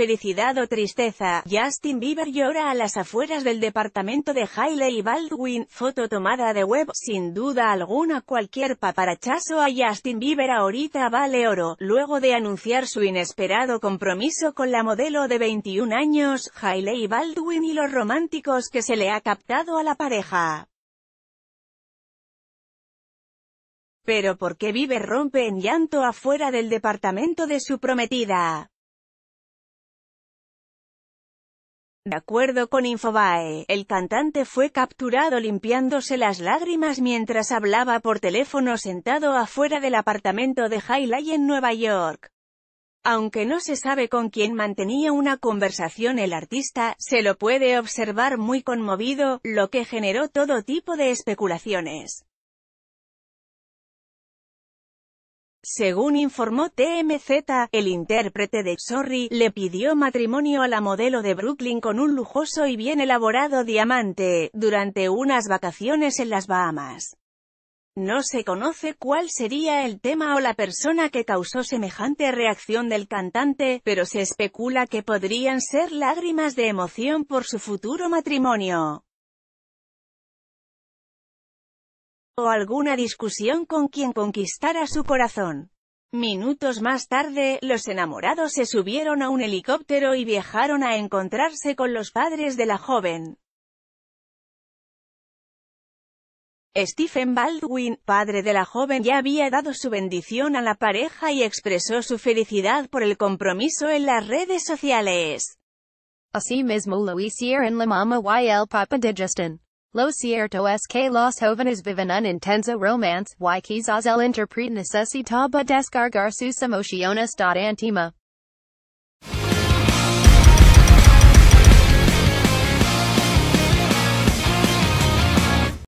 felicidad o tristeza, Justin Bieber llora a las afueras del departamento de Hailey Baldwin, foto tomada de web, sin duda alguna cualquier paparachazo a Justin Bieber ahorita vale oro, luego de anunciar su inesperado compromiso con la modelo de 21 años, Hailey Baldwin y los románticos que se le ha captado a la pareja. Pero ¿por qué Bieber rompe en llanto afuera del departamento de su prometida? De acuerdo con Infobae, el cantante fue capturado limpiándose las lágrimas mientras hablaba por teléfono sentado afuera del apartamento de Hailey en Nueva York. Aunque no se sabe con quién mantenía una conversación el artista, se lo puede observar muy conmovido, lo que generó todo tipo de especulaciones. Según informó TMZ, el intérprete de Sorry le pidió matrimonio a la modelo de Brooklyn con un lujoso y bien elaborado diamante, durante unas vacaciones en las Bahamas. No se conoce cuál sería el tema o la persona que causó semejante reacción del cantante, pero se especula que podrían ser lágrimas de emoción por su futuro matrimonio. alguna discusión con quien conquistara su corazón. Minutos más tarde, los enamorados se subieron a un helicóptero y viajaron a encontrarse con los padres de la joven. Stephen Baldwin, padre de la joven, ya había dado su bendición a la pareja y expresó su felicidad por el compromiso en las redes sociales. Así mismo la y el papá de Justin. Lo cierto es que los jóvenes viven un intenso romance, y quizás el interpret necesitaba descargar sus emociones antima.